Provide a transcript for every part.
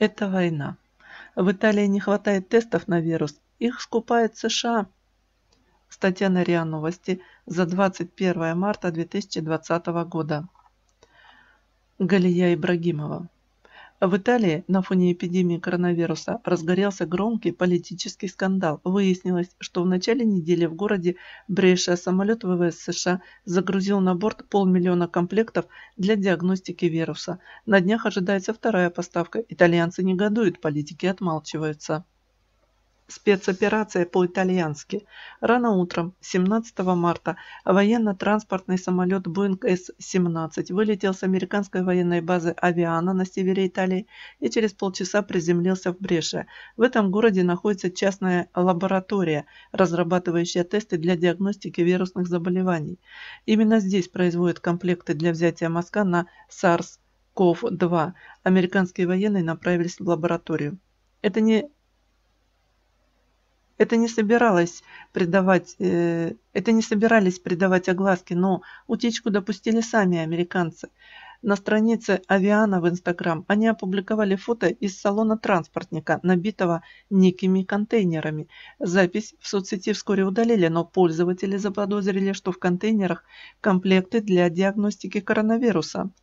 Это война. В Италии не хватает тестов на вирус. Их скупает США. Статья на РИА Новости за 21 марта 2020 года. Галия Ибрагимова. В Италии на фоне эпидемии коронавируса разгорелся громкий политический скандал. Выяснилось, что в начале недели в городе Бреша самолет ВВС США загрузил на борт полмиллиона комплектов для диагностики вируса. На днях ожидается вторая поставка. Итальянцы негодуют, политики отмалчиваются спецоперация по-итальянски. Рано утром 17 марта военно-транспортный самолет Boeing s 17 вылетел с американской военной базы Авиана на севере Италии и через полчаса приземлился в Бреше. В этом городе находится частная лаборатория, разрабатывающая тесты для диагностики вирусных заболеваний. Именно здесь производят комплекты для взятия мазка на SARS-CoV-2. Американские военные направились в лабораторию. Это не это не собиралось придавать, э, это не собирались придавать огласки, но утечку допустили сами американцы. На странице Авиана в Инстаграм они опубликовали фото из салона транспортника, набитого некими контейнерами. Запись в соцсети вскоре удалили, но пользователи заподозрили, что в контейнерах комплекты для диагностики коронавируса –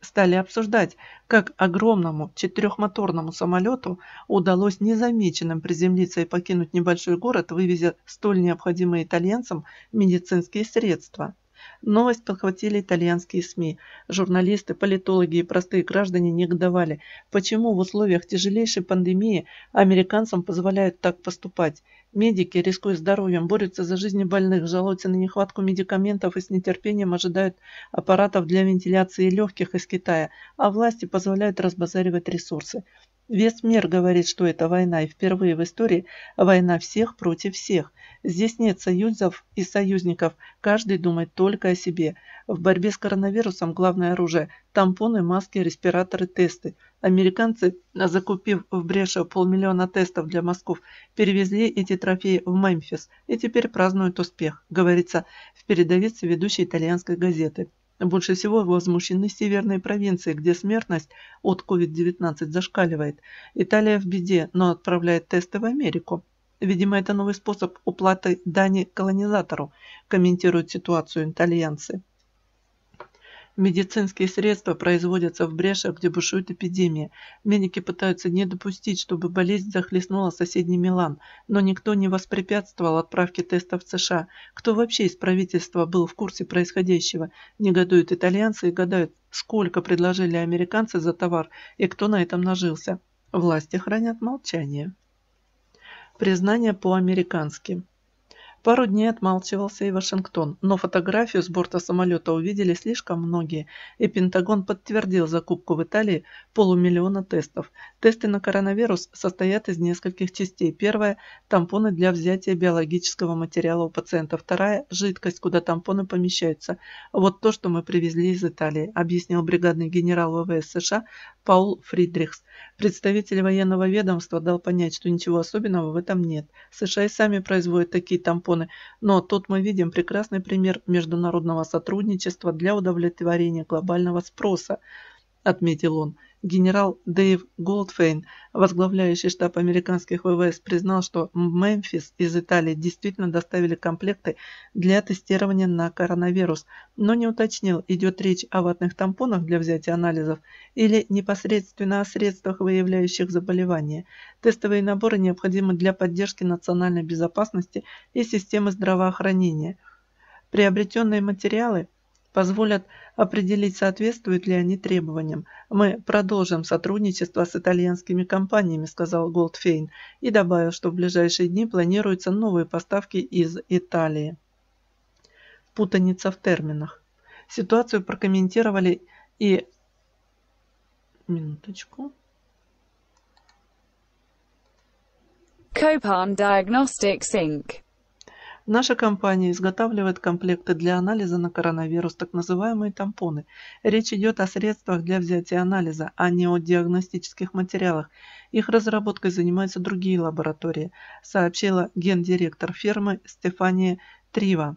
стали обсуждать, как огромному четырехмоторному самолету удалось незамеченным приземлиться и покинуть небольшой город, вывезя столь необходимые итальянцам медицинские средства. Новость подхватили итальянские СМИ. Журналисты, политологи и простые граждане негодовали, почему в условиях тяжелейшей пандемии американцам позволяют так поступать. Медики, рискуя здоровьем, борются за жизни больных, жалуются на нехватку медикаментов и с нетерпением ожидают аппаратов для вентиляции легких из Китая, а власти позволяют разбазаривать ресурсы. Весь мир говорит, что это война, и впервые в истории война всех против всех. Здесь нет союзов и союзников, каждый думает только о себе. В борьбе с коронавирусом главное оружие – тампоны, маски, респираторы, тесты. Американцы, закупив в Бреше полмиллиона тестов для мозгов, перевезли эти трофеи в Мемфис и теперь празднуют успех, говорится в передовице ведущей итальянской газеты. Больше всего возмущены северные провинции, где смертность от COVID-19 зашкаливает. Италия в беде, но отправляет тесты в Америку. Видимо, это новый способ уплаты дани колонизатору, комментируют ситуацию итальянцы. Медицинские средства производятся в брешах, где бушует эпидемия. Медики пытаются не допустить, чтобы болезнь захлестнула соседний Милан, но никто не воспрепятствовал отправке тестов в США. Кто вообще из правительства был в курсе происходящего? Негодуют итальянцы и гадают, сколько предложили американцы за товар и кто на этом нажился. Власти хранят молчание. Признание по-американски. Пару дней отмалчивался и Вашингтон, но фотографию с борта самолета увидели слишком многие, и Пентагон подтвердил закупку в Италии полумиллиона тестов. Тесты на коронавирус состоят из нескольких частей. Первая – тампоны для взятия биологического материала у пациента. Вторая – жидкость, куда тампоны помещаются. Вот то, что мы привезли из Италии, объяснил бригадный генерал ВВС США Паул Фридрихс. Представитель военного ведомства дал понять, что ничего особенного в этом нет. США и сами производят такие тампоны, но тут мы видим прекрасный пример международного сотрудничества для удовлетворения глобального спроса, отметил он. Генерал Дэйв Голдфейн, возглавляющий штаб американских ВВС, признал, что Мемфис из Италии действительно доставили комплекты для тестирования на коронавирус, но не уточнил, идет речь о ватных тампонах для взятия анализов или непосредственно о средствах, выявляющих заболевание. Тестовые наборы необходимы для поддержки национальной безопасности и системы здравоохранения. Приобретенные материалы – позволят определить, соответствуют ли они требованиям. «Мы продолжим сотрудничество с итальянскими компаниями», – сказал Голдфейн и добавил, что в ближайшие дни планируются новые поставки из Италии. Путаница в терминах. Ситуацию прокомментировали и... Минуточку. Copan Diagnostics Inc. Наша компания изготавливает комплекты для анализа на коронавирус, так называемые тампоны. Речь идет о средствах для взятия анализа, а не о диагностических материалах. Их разработкой занимаются другие лаборатории, сообщила гендиректор фирмы Стефания Трива.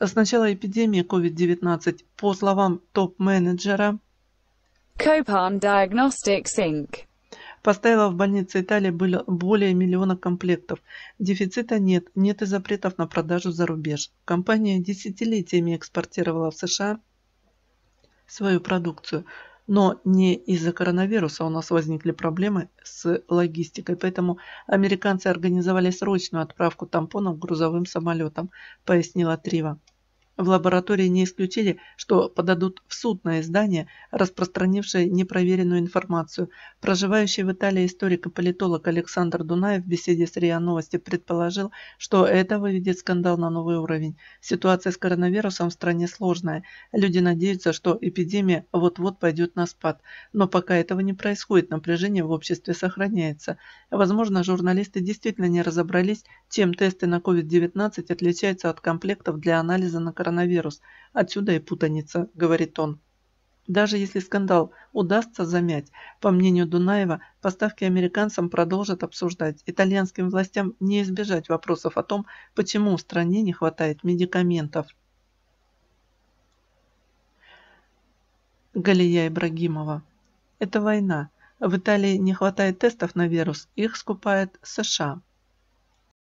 С начала эпидемии COVID-19, по словам топ-менеджера Copan Diagnostics Inc. Поставила в больнице Италии более миллиона комплектов. Дефицита нет, нет и запретов на продажу за рубеж. Компания десятилетиями экспортировала в США свою продукцию. Но не из-за коронавируса у нас возникли проблемы с логистикой, поэтому американцы организовали срочную отправку тампонов грузовым самолетом, пояснила Трива. В лаборатории не исключили, что подадут в суд на издание, распространившее непроверенную информацию. Проживающий в Италии историк-политолог и Александр Дунаев в беседе с РИА Новости предположил, что это выведет скандал на новый уровень. Ситуация с коронавирусом в стране сложная. Люди надеются, что эпидемия вот-вот пойдет на спад. Но пока этого не происходит, напряжение в обществе сохраняется. Возможно, журналисты действительно не разобрались чем тесты на COVID-19 отличаются от комплектов для анализа на коронавирус? Отсюда и путаница, говорит он. Даже если скандал удастся замять, по мнению Дунаева, поставки американцам продолжат обсуждать. Итальянским властям не избежать вопросов о том, почему в стране не хватает медикаментов. Галия Ибрагимова. Это война. В Италии не хватает тестов на вирус, их скупает США.